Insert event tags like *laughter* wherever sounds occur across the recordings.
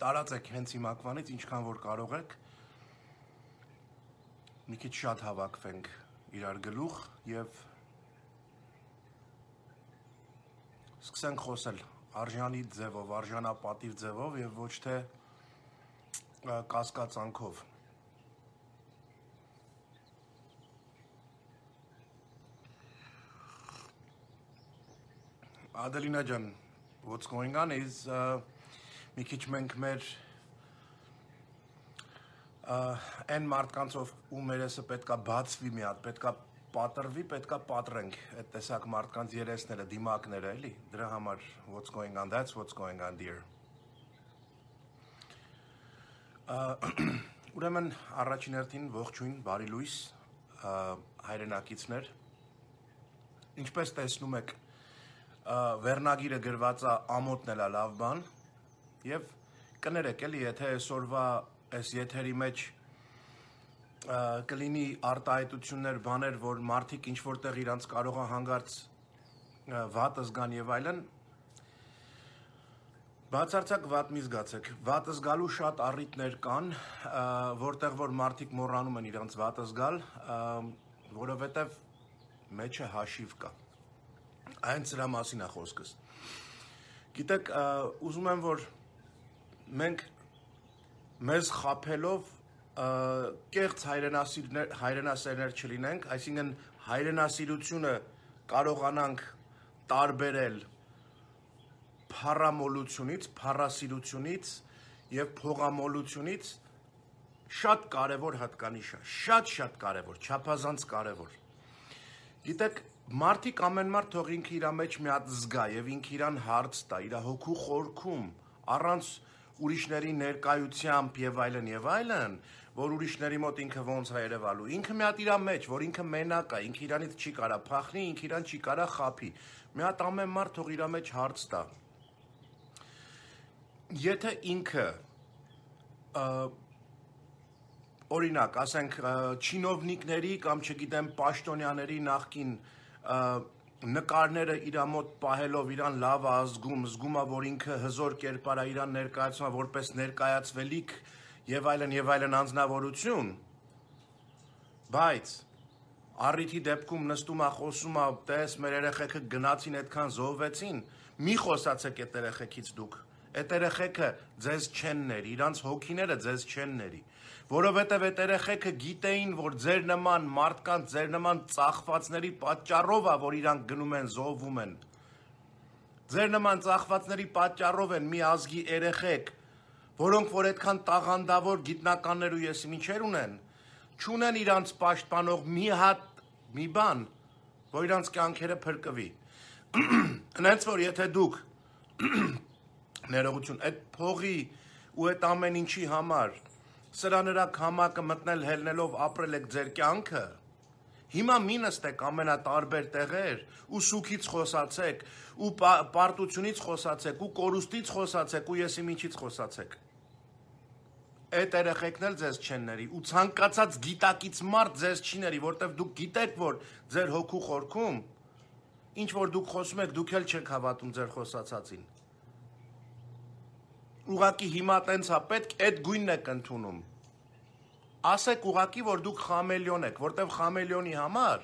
տարածեք հենց իմ ակվանից ինչքան որ կարող եք։ Մի քիչ շատ հավաքվենք իրար գլուխ եւ սկսենք խոսել արժանի ձևով, արժանապատիվ ձևով եւ ոչ թե կասկածանքով։ Adelina Jan, what's going on is uh, մի քիչ մենք մեր այն մարդկանցով ու մերեսը պետքա բացվի մի հատ, պետքա պատրվի, պետքա պատրենք այդ տեսակ մարդկանց երեսները, դիմակները, էլի, դրա համար what's going on, that's what's going on dear։ *clears throat* Ուրեմն առաջին հերթին ողջույն, բարի լույս, հայրենակիցներ։ Ինչպես տեսնում եք, վերնագիրը գրված է ամոթնել է լավ բան, Եվ կներեք էլի, եթե այսօրվա այս եթերի մեջ կլինի արտահայտություններ, բաներ, որ մարդիկ ինչ որտեղ իրանց կարող է հանգարց վատը զգան եւ այլն, Բացարձակ վատ մի զգացեք։ Վատը զգալու շատ առիթներ կան, որտեղ որ մարդիկ մոռանում են իրենց վատը զգալ, որովհետև մեջը հաշիվ կա։ Այն սրա մասին է խոսքս։ Գիտեք, ուզում եմ որ մենք մեզ խափելով կեղծ հայրենասիրներ հայրենասերներ չլինենք, այսինքն հայրենասիրությունը կարողանանք տարբերել փառամոլությունից, փառասիրությունից եւ փողամոլությունից շատ կարևոր հատկանիշ է, շատ-շատ կարևոր, չափազանց կարևոր։ Գիտեք, մարդիկ ամեն մարդ թող ինքը իր մեջ մի հատ զգա եւ ինքը իրան հարց տա, իր հոգու խորքում, առանց ուրիշների ներկայությամբ եւ այլն եւ այլն, որ ուրիշների մոտ ինքը ոնց է երևալու։ Ինքը մի հատ իր մեջ, որ ինքը մենակ է, ինքը իրանից չի կարա փախնի, ինքը իրան չի կարա խափի։ Մի հատ ամեն մարդ թող իր մեջ հարց տա։ Եթե ինքը օրինակ, ասենք չինովնիկների կամ չգիտեմ պաշտոնյաների նախքին նկարները իր մոտ պահելով իրան լավ է ազգում, զգում է, որ ինքը հզոր կերպարա իրան ներկայացնում որպես ներկայացվելիք եւ այլն եւ այլն անznավորություն։ Բայց առիթի դեպքում նստում է խոսում է, տես մեր երեխեքը գնացին, այդքան զոհվեցին, մի խոսացեք այդ երեխեքից դուք։ Այդ երեխեքը ձեզ չեն ներ, իրանց հոգիները ձեզ չեն ների որովհետև այդ երեխեքը գիտեին, որ ձեր նման մարդկանց, ձեր նման ծախվածների պատճառով է, որ իրանք գնում են զոհվում են։ Ձեր նման ծախվածների պատճառով են մի ազգի երեխեք, որոնք որ այդքան տաղանդավոր գիտնականներ ու ես ինչեր ունեն, չունեն իրանց պաշտպանող մի հատ մի բան, որ իրանց կյանքերը փրկվի։ Հենց *clears throat* որ եթե դուք *clears throat* ներողություն այդ փողի ու այդ ամեն ինչի համար սրանրակ համակը մտնել հելնելով ապրել եք ձեր կյանքը, հիմա մի նստեք ամենատարբեր տեղեր ու սուքից խոսացեք, ու պարտությունից խոսացեք, ու կորուստից խոսացեք, ու եսի միջից խոսացեք։ Այդ երեխեքն էլ ձեզ չեն ների ու ցանկացած գիտակից մարդ ձեզ չի ների, որտեվ դուք գիտեք, որ ձեր հոգու խորքում ինչ որ դուք խոսում եք, դուք էլ չեք հավատում ձեր խոսացածին ուղակի հիմա տենց է պետք, այդ գույնն եք ընդունում։ Ասեք ուղակի, որ դուք խամելյոն եք, որտեվ խամելյոնի համար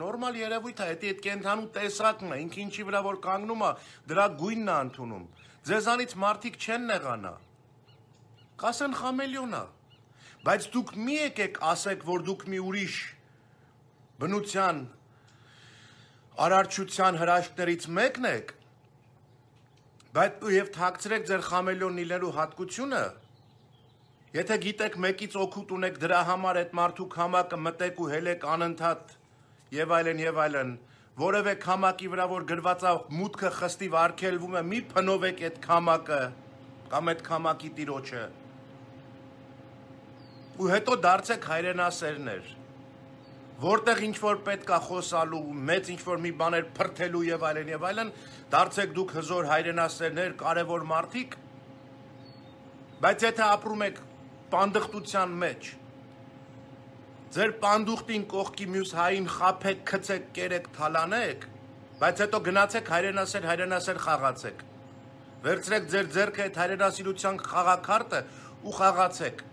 նորմալ երևույթ է, դա այդ կենթանու տեսակն է, ինքն ինչի վրա որ կանգնում է, դրա գույնն է ընդունում։ Ձեզանից մարդիկ չեն նեղանա։ Կասեն խամելյոն է։ Բայց դուք մի եկեք ասեք, որ դուք մի ուրիշ բնության արարչության հրաշքներից մեկն եք, Բայց եւ թաքցրեք ձեր խամելոնիլերու հատկությունը։ Եթե գիտեք մեկից օգուտ ունեք դրա համար այդ մարդու քամակը մտեք ու հելեք անընդհատ եւ այլն եւ այլն, որևէ քամակի վրա որ գրված է մուտքը խստի վարկելվում է, մի փնովեք այդ քամակը կամ այդ քամակի տիրոջը։ Ու հետո դարձեք հայրենասերներ որտեղ ինչ որ պետք է խոսալու, մեծ ինչ որ մի բաներ փրթելու եւ այլն եւ այլն, դարձեք դուք հզոր հայրենասերներ, կարևոր մարդիկ։ Բայց եթե ապրում եք պանդխտության մեջ, ձեր պանդուխտին կողքի մյուս հային խափեք, գցեք, կերեք, թալանեք, բայց հետո գնացեք հայրենասեր, հայրենասեր խաղացեք։ Վերցրեք ձեր ձեռքը այդ հայրենասիրության խաղակարտը ու խաղացեք։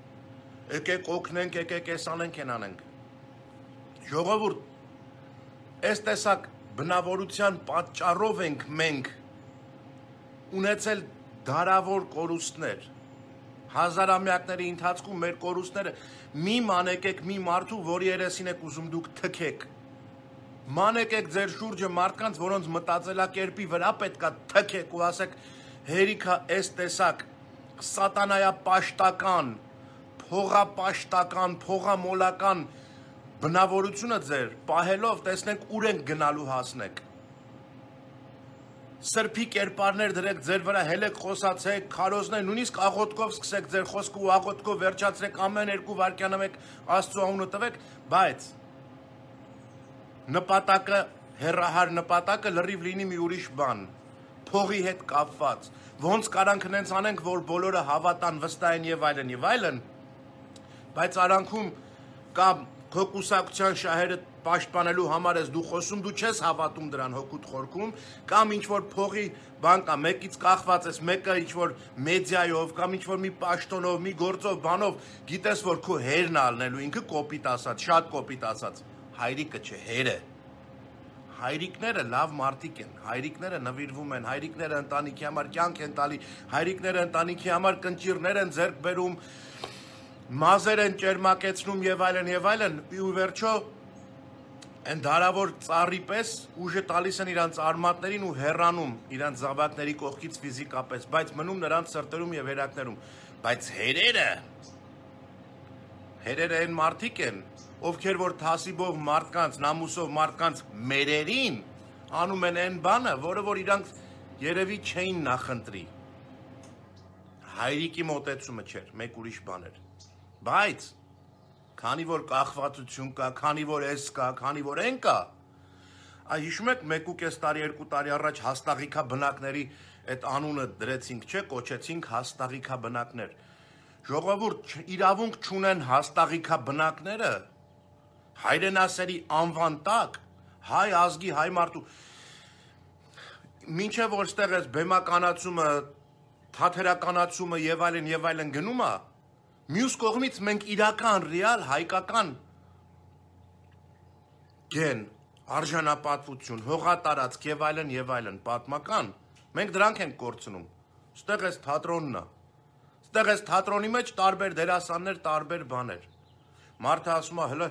Եկեք օգնենք, եկեք էս անենք, են անենք ժողովուրդ այս տեսակ բնավորության պատճառով ենք մենք ունեցել դարավոր կորուստներ հազարամյակների ընթացքում մեր կորուստները մի մանեկեք մի մարդու որի երեսին եք ուզում դուք թքեք մանեկեք ձեր շուրջը մարդկանց որոնց մտածելակերպի վրա պետքա թքեք ու ասեք հերիքա այս տեսակ սատանայապաշտական փողապաշտական փողամոլական փողա բնավորությունը ձեր պահելով տեսնենք ուր են գնալու հասնեք։ Սրբի կերպարներ դրեք ձեր վրա, հելեք խոսացեք, քարոզներ, նույնիսկ աղոթքով սկսեք ձեր խոսքը ու աղոթքով վերջացրեք ամեն երկու վարքյանը մեկ Աստծո անունը տվեք, բայց նպատակը հերահար նպատակը լրիվ լինի մի ուրիշ բան փողի հետ կապված ոնց կարանք հենց անենք որ բոլորը հավատան վստահեն եւ այլն եւ այլն բայց արանքում կամ քո կուսակցության շահերը պաշտպանելու համար ես դու խոսում, դու չես հավատում դրան հոգուտ խորքում, կամ ինչ որ փողի բան կա, մեկից կախված ես, մեկը ինչ որ մեդիայով կամ ինչ որ մի պաշտոնով, մի գործով, բանով, գիտես որ քո հերն ալնելու ինքը կոպիտ ասած, շատ կոպիտ ասած, հայրիկը չէ, հերը հայրիկները լավ մարդիկ են, հայրիկները նվիրվում են, հայրիկները ընտանիքի համար կյանք են տալի, հայրիկները ընտանիքի համար կնճիրներ են ձեռք բերում, մազեր են ճերմակեցնում եւ այլն եւ այլն ու վերջո այն դարավոր ծառի պես ուժը տալիս են իրանց արմատներին ու հեռանում իրանց զավակների կողքից ֆիզիկապես, բայց մնում նրանց սրտերում եւ երակներում։ Բայց հերերը հերերը այն մարդիկ են, ովքեր որ թասիբով մարդկանց, նամուսով մարդկանց մերերին անում են այն բանը, որը որ իրանք երևի չէին նախընտրի։ Հայրիկի մտածումը չէր, մեկ ուրիշ բան էր։ Բայց քանի որ կախվածություն կա, քանի որ էս կա, քանի որ այն կա, այ հիշում եք 1.5 տարի, 2 տարի առաջ հաստաղիքա բնակների այդ անունը դրեցինք, չէ, կոչեցինք հաստաղիքա բնակներ։ Ժողովուրդ իրավունք չունեն հաստաղիքա բնակները հայրենասերի անվան տակ հայ ազգի հայ մարդու ինչը որստեղ էս բեմականացումը թաթերականացումը եւ այլն եւ այլն գնում է այլ Մյուս կողմից մենք իրական ռեալ հայկական գեն, արժանապատվություն, հողատարածք եւ այլն եւ այլն պատմական, մենք դրանք ենք կորցնում։ Ստեղ էս թատրոնն է։ Ստեղ էս թատրոնի մեջ տարբեր դերասաններ, տարբեր բաներ։ Մարդը ասում է հլը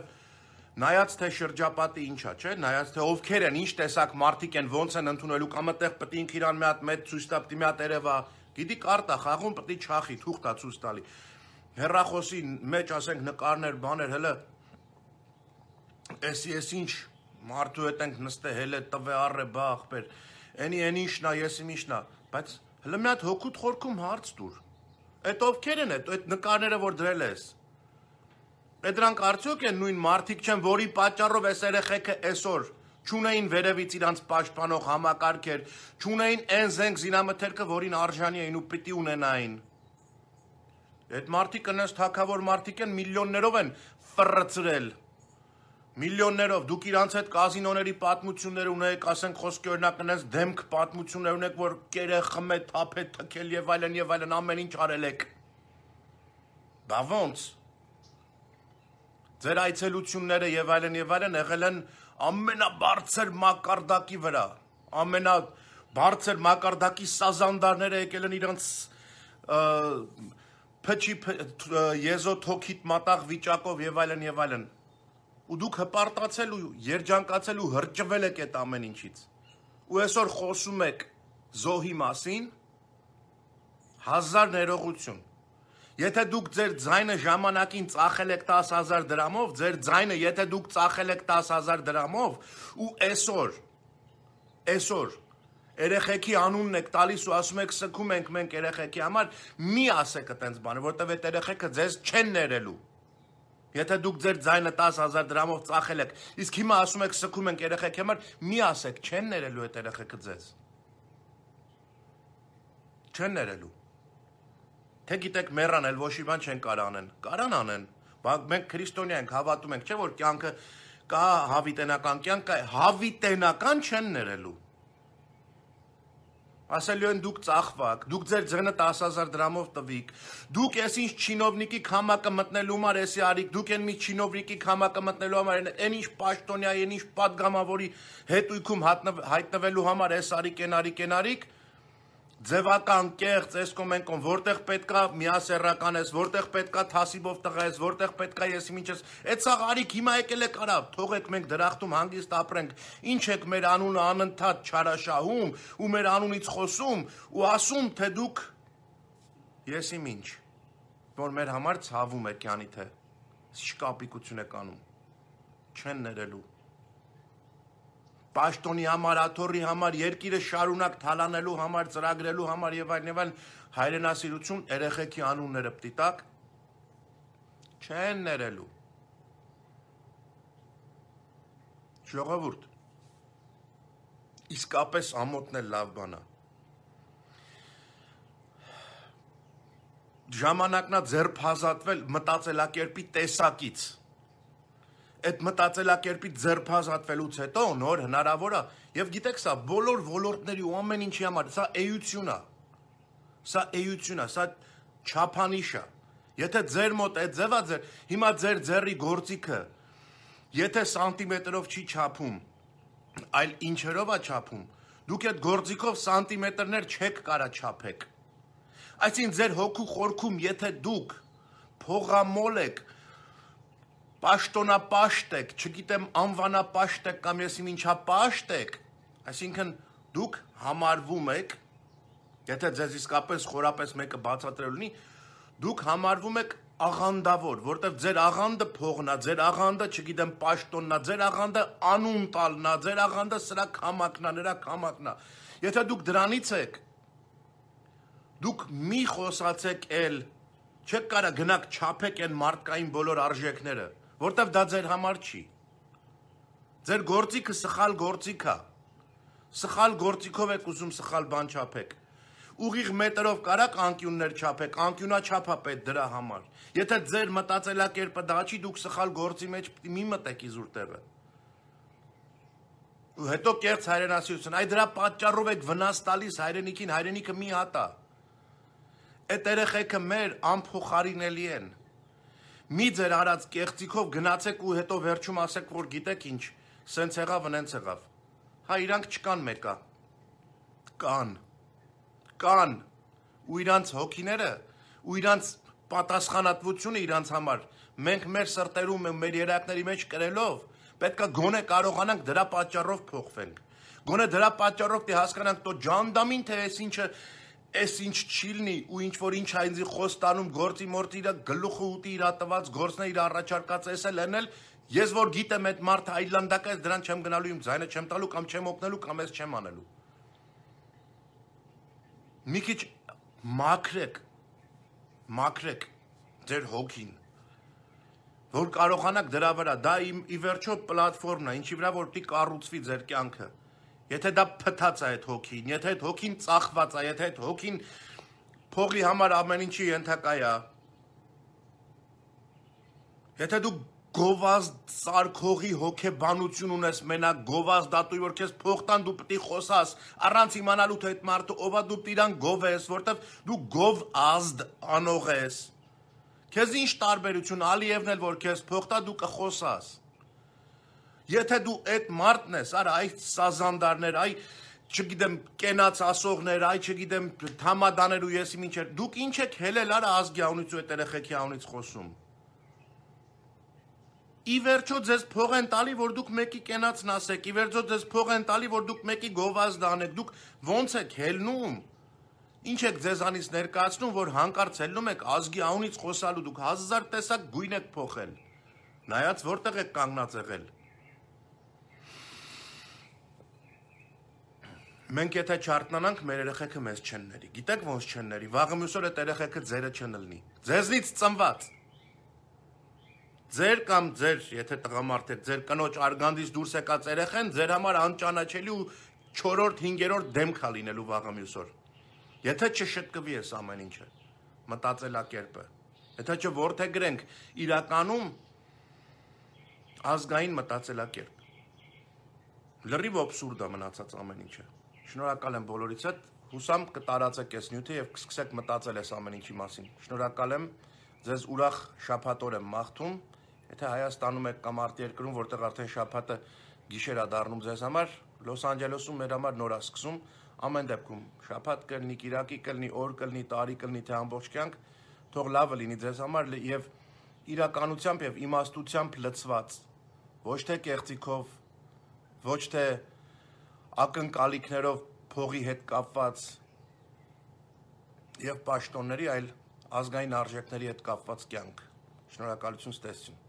նայած թե շրջապատը ինչա, չէ, նայած թե ովքեր են, ինչ տեսակ մարդիկ են, ոնց են ընդունելու կամ այդտեղ պետք է ինքն իրան մի հատ մեծ ցույց տա, պետք է մի հատ երևա։ Գիտի կարտա խաղում պետք է չախի, թուղթա ցույց տալի հերախոսի մեջ ասենք նկարներ, բաներ հələ էսի էս ինչ մարդու հետ ենք նստել հələ տվե առը բա ախպեր։ Էնի էն ինչնա, եսի ինչնա, բայց հələ մի հատ հոգուտ խորքում հարց դուր։ Այդ ովքեր են այդ այդ նկարները որ դրել ես։ Այդ դրանք արդյոք են նույն մարդիկ չեն, որի պատճառով այս երեխեքը այսօր չունեին վերևից իրանց պաշտպանող համակարգեր, չունեին այն զենք զինամթերքը, որին արժանի էին ու պիտի ունենային։ Այդ մարդիկ ընենց թակավոր մարդիկ են միլիոններով են ֆռծրել։ Միլիոններով դուք իրանց հետ կազինոների պատմություններ ունեք, ասենք խոսքի օրինակ ընենց դեմք պատմություններ ունեք, որ կերը խմե, թափե, թքել եւ այլն եւ այլն ամեն ինչ արել եք։ Բա ո՞նց։ Ձեր այցելությունները եւ այլն եւ այլն եղել են ամենաբարձր մակարդակի վրա, ամենա բարձր մակարդակի սազանդարները եկել են իրանց փչի եզո թոքիտ մատաղ վիճակով եւ այլն եւ այլն ու դուք հպարտացել ու երջանկացել ու հրճվել եք այդ ամեն ինչից ու այսօր խոսում եք զոհի մասին հազար ներողություն Եթե դուք ձեր ձայնը ժամանակին ծախել եք 10000 դրամով, ձեր ձայնը եթե դուք ծախել եք 10000 դրամով ու այսօր այսօր երեխեքի անունն եք տալիս ու ասում եք սկում ենք մենք երեխեքի համար, մի ասեք այտենց բանը, որտեվ այդ երեխեքը ձեզ չեն ներելու։ Եթե դուք ձեր ձայնը 10000 դրամով ծախել եք, իսկ հիմա ասում եք սկում ենք երեխեքի համար, մի ասեք, չեն ներելու այդ երեխեքը ձեզ։ Չեն ներելու։ Թե գիտեք մեռանել ոչ մի բան չեն կարող անեն։ Կարան անեն։ Բայց մենք քրիստոնյա ենք, հավատում ենք, չէ՞ որ կյանքը կա հավիտենական կյանք կա, հավիտենական չեն ներելու։ Ասելու են դուք ծախվակ, դուք ձեր ձենը 10000 դրամով տվիք։ Դուք ես ինչ чиновники կամակը մտնելու համար էսի արիք, դուք են մի чиновники կամակը մտնելու համար են ինչ պաշտոնյա, են ինչ падգամավորի հետույքում հայտնվելու համար էս արիք, են արիք, են արիք, ձևական կեղծ այս կոմենքոն որտեղ պետքա միասերական ես որտեղ պետքա թասիբով տղա ես որտեղ պետքա ես ինչ ես այդ սաղ արիք հիմա եկել է կարա թողեք մենք դրախտում հանգիստ ապրենք ինչ եք մեր անունը անընդհատ չարաշահում ու մեր անունից խոսում ու ասում թե դուք ես իմ ինչ որ մեր համար ցավում է կյանի թե չկա ապիկություն եք անում չեն ներելու պաշտոնի համար, աթորի համար, երկիրը շարունակ թալանելու համար, ծրագրելու համար եւ այլն եւ այլն հայրենասիրություն երեխեքի անունները պտիտակ չեն ներելու։ Ժողովուրդ իսկապես ամոթն է լավ բան է։ Ժամանակնա ձերբազատվել մտածելակերպի տեսակից այդ մտածելակերպից ձերբազատվելուց հետո նոր հնարավոր է եւ գիտեք սա բոլոր ոլորտների ու ամեն ինչի համար սա էություն է սա էություն է սա չափանիշ է եթե ձեր մոտ այդ ձևա ձեր հիմա ձեր ձերի գործիքը եթե սանտիմետրով չի չափում այլ ինչերով է չափում դուք այդ գործիքով սանտիմետրներ չեք կարա չափեք այսինքն ձեր հոգու խորքում եթե դուք փողամոլ եք պաշտոնապաշտ եք, չգիտեմ անվանապաշտ եք կամ եսիմ ինչապաշտ եք, այսինքն դուք համարվում եք, եթե ձեզ իսկապես խորապես մեկը բացատրել ունի, դուք համարվում եք աղանդավոր, որտեվ ձեր աղանդը փողնա, ձեր աղանդը, չգիտեմ, պաշտոննա, ձեր աղանդը անուն տալնա, ձեր աղանդը սրա կամակնա, նրա կամակնա։ Եթե դուք դրանից եք, դուք մի խոսացեք էլ, չեք կարա գնակ չափեք այն մարդկային բոլոր արժեքները որտեվ դա ձեր համար չի։ Ձեր գործիքը սխալ գործիք է։ Սխալ գործիքով եք ուզում սխալ բան չափեք։ Ուղիղ մետրով կարակ անկյուններ չափեք, անկյունա չափա պետք դրա համար։ Եթե ձեր մտածելակերպը դա չի, դուք սխալ գործի մեջ մի մտեք իզուր տեղը։ Ու հետո կերց հայրենասիրություն, այ դրա պատճառով եք վնաս տալիս հայրենիքին, հայրենիքը մի հատ է։ Այդ երեխեքը մեր անփոխարինելի են մի ձեր արած կեղծիքով գնացեք ու հետո վերջում ասեք, որ գիտեք ինչ, սենց եղավ, ընենց եղավ։ Հա իրանք չկան մեկա։ Կան։ Կան։ Ու իրանց հոգիները, ու իրանց պատասխանատվությունը իրանց համար մենք մեր սրտերում մեր երակների մեջ կրելով պետքա գոնե կարողանանք դրա պատճառով փոխվենք։ Գոնե դրա պատճառով դե հասկանանք, թե հասկանանք, որ ջանդամին թե այս ինչը էս ինչ չիլնի ու ինչ որ ինչ այնձի խոստանում գործի մորտ իր գլուխը ուտի իր տված գործն է իր առաջարկած էս է լենել ես որ գիտեմ այդ մարդը այլանդակա է դրան չեմ գնալու իմ ձայնը չեմ տալու կամ չեմ օգնելու կամ ես չեմ անելու մի քիչ մաքրեք մաքրեք ձեր հոգին որ կարողանաք դրա վրա դա իմ ի վերջո պլատֆորմն է ինչի վրա որտի կառուցվի ձեր կյանքը Եթե դա փտած է այդ հոգին, եթե այդ հոգին ծախված է, եթե այդ հոգին փողի համար ամեն ինչի ենթակա է։ Եթե դու գովազ ցարքողի հոգեբանություն ունես, մենակ գովազ դատույ որ քեզ փողտան դու պիտի խոսաս, առանց իմանալու թե այդ մարդը ովա դու իրան գովես, որտեվ դու գով ազդ անող ես։ Քեզ ինչ տարբերություն, Ալիևն էլ որ քեզ փողտա դու կխոսաս։ կա Եթե դու այդ մարդն ես, արա այ սազանդարներ, այ չգիտեմ կենաց ասողներ, այ չգիտեմ համադաներ ու եսի ինչ էր։ Դուք ինչ եք հելել արա ազգյանից ու այդ երեխեքի անունից խոսում։ Ի վերջո ձեզ փող են տալի, որ դուք մեկի կենացն ասեք, ի վերջո ձեզ փող են տալի, որ դուք մեկի գովազդ անեք, դուք ո՞նց եք հելնում։ Ինչ եք ձեզանից ներկայացնում, որ հանկարծ ելնում եք ազգի անունից խոսալու, դուք հազար տեսակ գույն եք փոխել։ Նայած որտեղ եք կանգնած եղել։ Մենք եթե չարտնանանք, մեր երեխեքը մեզ չեն ների։ Գիտեք ոնց չեն ների։ Վաղը մյուս օրը այդ երեխեքը ձերը չեն լնի։ Ձեզնից ծնված։ Ձեր կամ ձեր, եթե տղամարդ եք, ձեր կնոջ արգանդից դուրս եկած երեխեն ձեր համար անճանաչելի ու 4-րդ, 5-րդ դեմքա լինելու վաղը մյուս օր։ Եթե չշտկվի ես ամեն ինչը, մտածելակերպը։ Եթե չորթե գրենք իրականում ազգային մտածելակերպ։ Լրիվ աբսուրդ է մնացած ամեն ինչը։ Շնորհակալ եմ բոլորիցդ։ Հուսամ կտարածեք այս նյութը եւ կսկսեք մտածել այս ամեն ինչի մասին։ Շնորհակալ եմ։ Ձեզ ուրախ շաբաթօր եմ մաղթում։ Եթե Հայաստանում եք կամ արտերկրում, որտեղ արդեն շաբաթը գիշեր է դառնում ձեզ համար, Լոս Անջելեսում մեր համար նոր է սկսում։ Ամեն դեպքում շաբաթ կլինի, Կիրակի կլինի, օր կլինի, տարի կլինի, թե ամբողջ կյանք, թող լավը լինի ձեզ համար եւ իրականությամբ եւ իմաստությամբ լծված ոչ թե կեղծիքով, ոչ թե ակնկալիքներով փողի հետ կապված եւ պաշտոնների, այլ ազգային արժեքների հետ կապված կյանք։ Շնորհակալություն ստեսին։